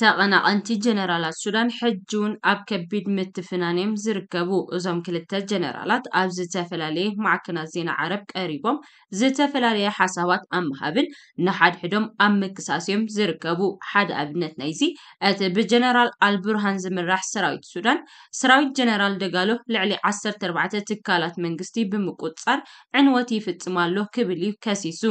ተቐናቐንቲ ጀነራላት ሱዳን ሕጂ እውን ኣብ ከቢድ ምትፍናን እዮም ዝርከቡ እዞም ክልተ ጀነራላት ኣብ ዝተፈላለየ ማዕከናት ዜና ዓረብ ቀሪቦም ዝተፈላለየ ሓሳባት ኣብ ምሃብን ንሓድሕዶም ኣብ ምክሳስ እዮም ዝርከቡ ሓደ ኣብነት ናይዚ እቲ ብጀነራል ኣልቡርሃን ዝምራሕ ሰራዊት ሱዳን ሰራዊት ጀነራል ደጋሎ ልዕሊ 14 ትካላት መንግስቲ ብምቁፅፃር ዕንወት ይፍፅማሎ ክብል እዩ ከሲሱ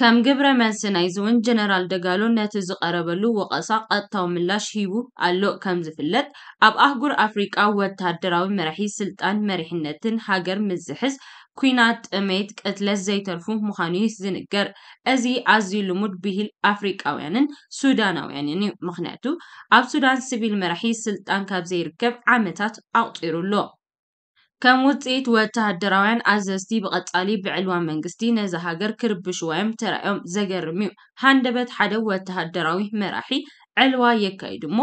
ከም ግብረ መልሲ ናይዚ እውን ጀነራል ደጋሎ ነቲ ዝቐረበሉ ወቐሳ ቐጥታዊ ምላሽ ሂቡ ኣሎ ከም ዝፍለጥ ኣብ ኣህጉር ኣፍሪቃ ወታደራዊ መራሒ ስልጣን መሪሕነትን ሃገር ምዝሕዝ ኩናት ጥሜት ቅትለት ዘይተርፉ ምዃኑ እዩ ዝንገር እዚ ኣዝዩ ልሙድ ብሂል ኣፍሪቃውያንን ሱዳናውያንን እዩ ምክንያቱ ኣብ ሱዳን ሲቪል መራሒ ስልጣን ካብ ዘይርከብ ዓመታት ኣሎ ከም ውፅኢት ወተሃደራውያን ኣዘዝቲ ብቐፃሊ ብዕልዋ መንግስቲ ነዚ ሃገር ክርብሽዋ እዮም ተራእዮም፡፡ ዘግርም እዩ፡፡ ሃንደበት ሓደ ወተሃደራዊ መራሒ ዕልዋ የካይድ እሞ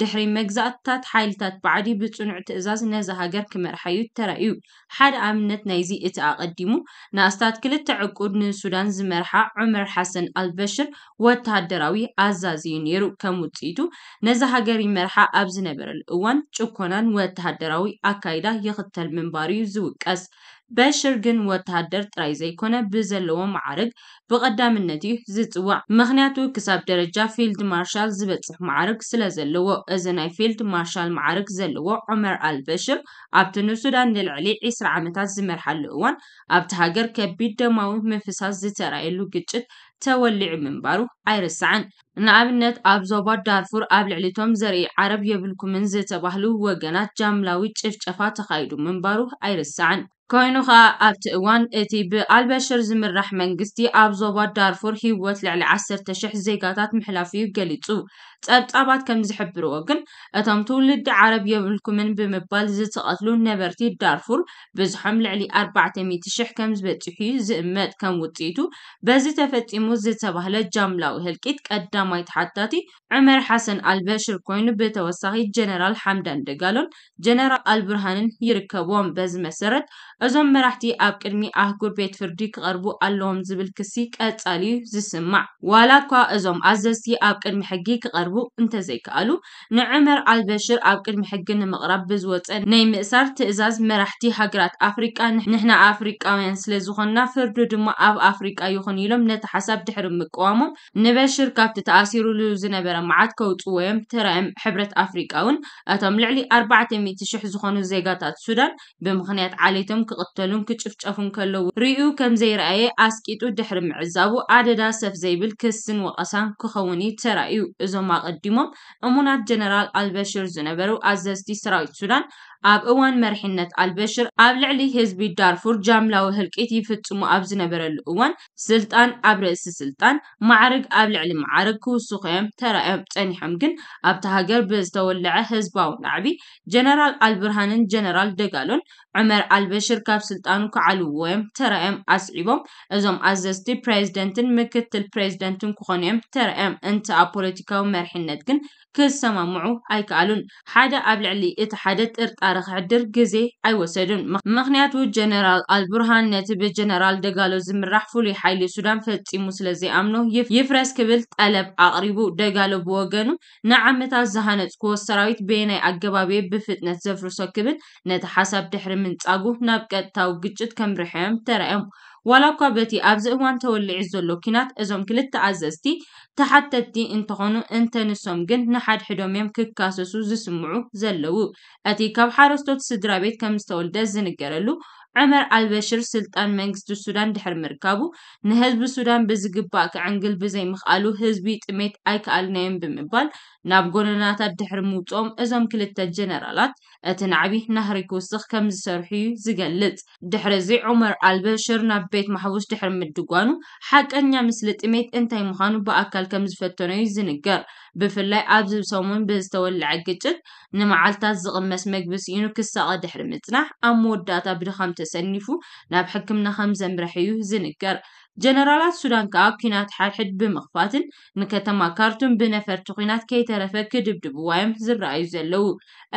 ድሕሪ መግዛእትታት ሓይልታት ባዕዲ ብፅኑዕ ትእዛዝ ነዚ ሃገር ክመርሐዩ ተራእዩ ሓደ ኣብነት ናይዚ እቲ ኣቐዲሙ ንኣስታት ክልተ ዕቁድ ንሱዳን ዝመርሓ ዑመር ሓሰን ኣልበሽር ወተሃደራዊ ኣዛዚ እዩ ነይሩ ከም ውፅኢቱ ነዚ ሃገር ይመርሓ ኣብ ዝነበረሉ እዋን ጭኮናን ወተሃደራዊ ኣካይዳ ይኽተል ምንባር እዩ ዝውቀስ بشرگن وتهدر ترايزي كونا بزلو معارك بقدام النتي زيتوا مغنياتو كساب درجة فيلد مارشال زبتح معارك سلازلو ازناي فيلد مارشال معارك زلو عمر البشر ابتنو سودان للعلي عسر عمتات زمر حلوان ابتهاجر كبيد دماوي منفسات زيترايلو جتشت تولع من بارو عيرس عن نعبنت ابزوبات دارفور ابل علتهم زري عرب يبلكم من زيت بحلو وقنات جاملاوي تشف من بارو عيرس عن كوينو خا أبت وان اتي ب البشر زمن رح منجستي أبزو بات دارفور هي وات لعلي عسر تشح زيقاتات محلافي وقاليتو تأب تأبات كم زحب روغن أتم تولد عرب يبلكمن بمبال زي تقاتلو نبرتي دارفور بزحم لعلي أربعة مي تشح كم زبتحي زي مات كم وطيتو بزي تفت إمو زي تبهلا جاملا وهلكيت قدام يتحطاتي عمر حسن البشر كوينو بتوسخي جنرال حمدان دقالون جنرال البرهانن يركبون بز مسرد እዞም መራሕቲ ኣብ ቅድሚ ኣህጉር ቤት ፍርዲ ክቐርቡ ኣለዎም ዝብል ክሲ ቀጻሊ ዝስማዕ ዋላ እኳ እዞም ኣዘዝቲ ኣብ ቅድሚ ሕጊ ክቐርቡ እንተዘይከኣሉ ንዕመር ኣልበሽር ኣብ ቅድሚ ሕጊ ንምቕራብ ብዝወፀ ናይ ምእሳር ትእዛዝ መራሕቲ ሃገራት ኣፍሪቃ ንሕና ኣፍሪቃውያን ስለ ዝኾንና ፍርዱ ድማ ኣብ ኣፍሪቃ ይኹን ኢሎም ነቲ ሓሳብ ድሕሪ ምቃወሞም ንበሽር ካብቲ ተኣሲሩሉ ዝነበረ መዓት ከውፅወዮም ተራእም ሕብረት ኣፍሪቃ እውን እቶም ልዕሊ 400,000 ዝኾኑ ዜጋታት ሱዳን ብምኽንያት ዓሌቶም ክቕተሉን ክጭፍጨፉን ከለዉ ርዩ ከም ዘይረኣየ ኣስቂጡ ድሕሪ ምዕዛቡ ኣደዳ ሰፍ ዘይብል ክስን ወቐሳን ክኸውን እዩ ተራእዩ እዞም ኣቐዲሞም እሙናት ጀነራል ኣልበሽር ዝነበሩ ኣዘዝቲ ሰራዊት ሱዳን ኣብ እዋን መርሕነት ኣልበሽር ኣብ ልዕሊ ህዝቢ ዳርፉር ጃምላዊ ህልቂት ይፍጽሙ ኣብ ዝነበረሉ እዋን ስልጣን ኣብ ርእሲ ስልጣን ማዕርግ ኣብ ልዕሊ ማዕርግ ክውስኹ እዮም ተራእዮም ጸኒሖም ግን ኣብቲ ሃገር ብዝተወልዐ ህዝባዊ ላዕቢ ጀነራል ኣልብርሃንን ጀነራል ደጋሎን ዑመር ኣልበሽር ካብ ስልጣኑ ክዓልውዎ እዮም ተራእዮም ኣስዒቦም እዞም ኣዘዝቲ ፕሬዚደንትን ምክትል ፕሬዚደንትን ክኾኑ እዮም ተራእዮም እንቲ ኣብ ፖለቲካዊ መርሕነት ግን ክሰማምዑ ኣይከኣሉን ሓደ ኣብ ልዕሊ እቲ ሓደ ጥርጣ ጻዕሪ ክዕድር ግዜ ኣይወሰድን ምክንያቱ ጀነራል ኣልቡርሃን ነቲ ብጀነራል ደጋሎ ዝምራሕ ፍሉይ ሓይሊ ሱዳን ፈፂሙ ስለ ዘይኣምኖ ይፍረስ ክብል ጠለብ ኣቅሪቡ ደጋሎ ብወገኑ ንዓመታት ዝሃነፅክዎ ሰራዊት ብየናይ ኣገባብየ ብፍጥነት ዘፍርሶ ክብል ነቲ ሓሳብ ድሕሪ ምንፃጉ ናብ ቀጥታዊ ግጭት ከምርሕዮም ተራእዮም ولكن بتي أبزوان تولي عزلو كنات إزوم كلتا عززتي تحتتي انتخونو انتن سومجن نحاد حدوميم كاسسو زسمعو زلوو أتي كاب حارستو تسدرابيت كمستول دزن قرلو عمر البشر سلطان منغستو السودان دحر مركابو نهزب السودان بزقبا كعنقل بزي مخالو هزبي تميت ايك النايم بمبال نابقونناتا دحر موتوم ازم كلتا جنرالات اتن عبيه نهري كوسخ كم زسرحي زقلت دحر زي عمر البشر ناب بيت محبوس دحر مدقوانو حاك انيا مثل تميت انتاي مخانو باكال كم زفتوني زنقر بفلاي ابزب سومون بزتول العقجت نمعالتا زغم مسمك بسينو كساقة دحر متنح ام وداتا بدخام ተሰኒፉ ናብ ሕክምና ከም ዘምርሕ እዩ ዝንገር ጀነራላት ሱዳን ከዓ ኲናት ሓድሕድ ብምኽፋትን ንከተማ ካርቱም ብነፈርቲ ኲናት ከይተረፈ ክድብድብዋ እዮም ዝረአዩ ዘለዉ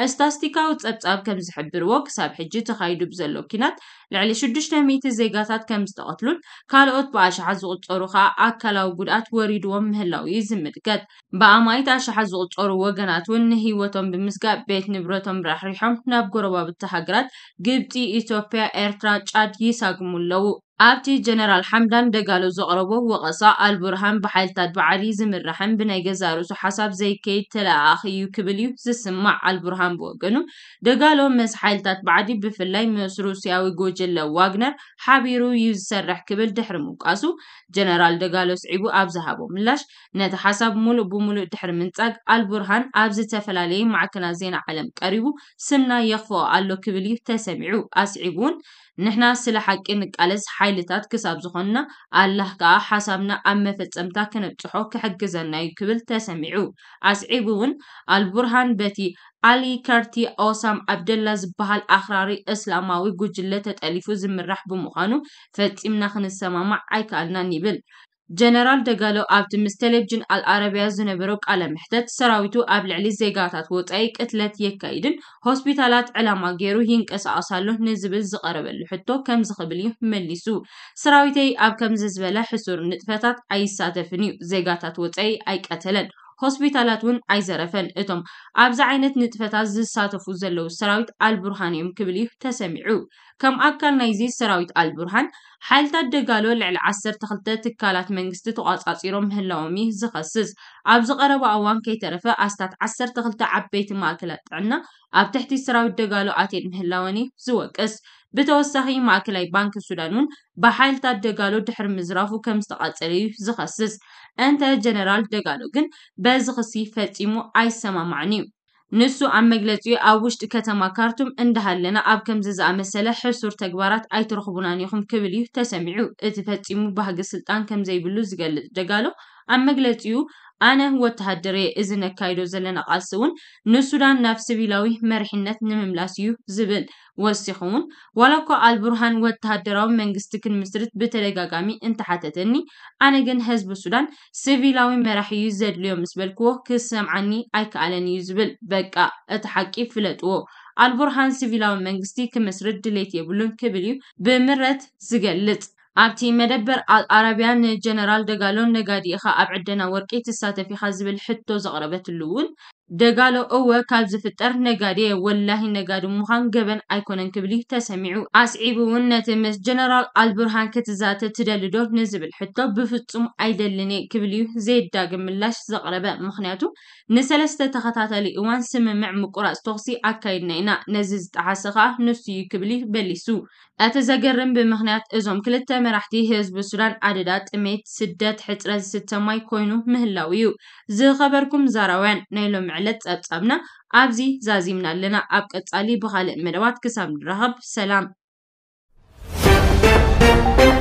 እስታስቲካዊ ጸብጻብ ከም ዝሕብርዎ ክሳብ ሕጂ ተኻይዱ ብዘሎ ኲናት ልዕሊ 600 ዜጋታት ከም ዝተቐትሉን ካልኦት ብኣሽሓት ዝቑጸሩ ከዓ ኣካላዊ ጉድኣት ወሪድዎም ምህላው እዩ ዝምልከት ብኣማይት ኣሽሓት ዝቑጸሩ ወገናት እውን ንህይወቶም ብምስጋእ ቤት ንብረቶም ራሕሪሖም ናብ ጎረባብቲ ሃገራት ግብፂ ኢትዮጵያ ኤርትራ ጫድ ይሳግሙ ኣለዉ ኣብቲ ጀነራል ሓምዳን ደጋሎ ዘቕረቦ ወቐሳ ኣልቡርሃን ብሓይልታት ብዓሊ ዝምራሕን ብናይ ገዛ ርእሱ ሓሳብ ዘይከይድ ተለኣኺ እዩ ክብል እዩ ዝስማዕ ኣልቡርሃን ብወገኑ ደጋሎ መስ ሓይልታት ብዓዲ ብፍላይ ምስ ሩስያዊ ጎጀለ ዋግነር ሓቢሩ እዩ ዝሰርሕ ክብል ድሕሪ ምውቃሱ ጀነራል ደጋሎ ስዒቡ ኣብ ዝሃቦ ምላሽ ነቲ ሓሳብ ሙሉእ ብሙሉእ ድሕሪ ምንጻግ ኣልቡርሃን ኣብ ዝተፈላለየ ማዕከናት ዜና ዓለም ቀሪቡ ስምና የኽፍኦ ኣሎ ክብል እዩ ተሰሚዑ ኣስዒቡ እውን ንሕና ስለ ሓቂ ንቃለስ ሓይልታት ክሳብ ዝኾንና ኣላህ ከዓ ሓሳብና ኣብ መፈፀምታ ክነብፅሖ ክሕግዘና እዩ ክብል ተሰሚዑ ኣስዒቡ እውን ኣልቡርሃን በቲ አሊ ከርቲ ኦሳም ኣብደላ ዝበሃል ኣኽራሪ እስላማዊ ጉጅለ ተጠሊፉ ዝምራሕ ብምዃኑ ፈፂምና ክንሰማማዕ ኣይከኣልናን ይብል ጀነራል ደጋሎ ኣብቲ ምስ ቴሌቭዥን ኣልኣረብያ ዝነበሮ ቃለ ምሕተት ሰራዊቱ ኣብ ልዕሊ ዜጋታት ወፃኢ ቅትለት የካይድን ሆስፒታላት ዕላማ ገይሩ ይንቀሳቐሳሉን ንዝብል ዝቐረበሉ ሕቶ ከም ዝኽብል እዩ መሊሱ ሰራዊተይ ኣብ ከምዚ ዝበለ ሕሱር ንጥፈታት ኣይሳተፍን እዩ ዜጋታት ወፃኢ ኣይቀተለን ሆስፒታላት እውን ኣይዘረፈን እቶም ኣብዛ ዓይነት ንጥፈታት ዝሳተፉ ዘለዉ ሰራዊት ኣልቡርሃን እዮም ክብል እዩ ተሰሚዑ ከም ኣካል ናይዚ ሰራዊት ኣልቡርሃን ሓይልታት ደጋሎ ልዕሊ 12 ትካላት መንግስቲ ተቋፃፂሮም ምህላዎም እዩ ዝኸስስ ኣብዚ ቀረባ እዋን ከይተረፈ ኣስታት 12 ዓበይቲ ማእከላት ጥዕና ኣብ ትሕቲ ሰራዊት ደጋሎ ኣቴድ ምህላወን እዩ ዝወቅስ ብተወሳኺ ማእከላይ ባንኪ ሱዳን እውን ብሓይል ደጋሎ ድሕሪ ምዝራፉ ከም ዝተቓፀለ እዩ ዝኸስስ እንተ ጀነራል ደጋሎ ግን በዚ ክሲ ፈፂሙ ኣይሰማማዕን እዩ ንሱ ኣብ መግለፂኡ ኣብ ውሽጢ ከተማ ካርቱም እንዳሃለና ኣብ ከምዚ ዝኣመሰለ ሕሱር ተግባራት ኣይትረኽቡናን ኢኹም ክብል እዩ ተሰሚዑ እቲ ፈፂሙ ባህጊ ስልጣን ከም ዘይብሉ ዝገልፅ ደጋሎ ኣብ መግለፂኡ ኣነ ወተሃደር እየ እዚ ነካይዶ ዘለና ቃልሲ እውን ንሱዳን ናብ ስቢላዊ መርሕነት ንምምላስ እዩ ዝብል ወሲኹ እውን ዋላ እኳ ኣልቡርሃን ወተሃደራዊ መንግስቲ ክንምስርት ብተደጋጋሚ እንተሓተተኒ ኣነ ግን ህዝቢ ሱዳን ሲቪላዊ መራሒ እዩ ዘድልዮ ምስ በልክዎ ክሰምዓኒ ኣይከኣለን እዩ ዝብል በቃ እቲ ሓቂ ፍለጥዎ ኣልቡርሃን ሲቪላዊ መንግስቲ ክመስርት ድሌት የብሉን ክብል እዩ ብምረት ዝገልጽ ኣብቲ መደበር ኣረብያን ጀነራል ደጋሎን ነጋዲ ኢኻ ኣብ ዕደና ወርቂ ትሳተፍ ኢኻ ዝብል ሕቶ ዘቕረበትሉ እውን دقالو اوه كاب زفتر نقاري والله نقاري مخان قبن ايكونن كبلي تسميعو اسعيبو ونت مس جنرال البرهان كتزاته تدالدو نزب الحتة بفتوم ايدلني كبلي زيد داق ملاش زغربة مخنياتو نسلست تخطاتا لإوان سممع مقرأ استغسي اكايدنا انا نززت عاسخا نسي كبلي بليسو اتزاقرن بمخنيات ازوم كلتا مرحتي هزب سوران عددات اميت سدات حترز ستا ماي كوينو مهلاويو زي خبركم زاروان نيلو معلوم ዕለት ፀብፃብና ኣብዚ ዛዚምና ኣለና ኣብ ቀፃሊ ብካልእ መደባት ክሳብ ንረኸብ ሰላም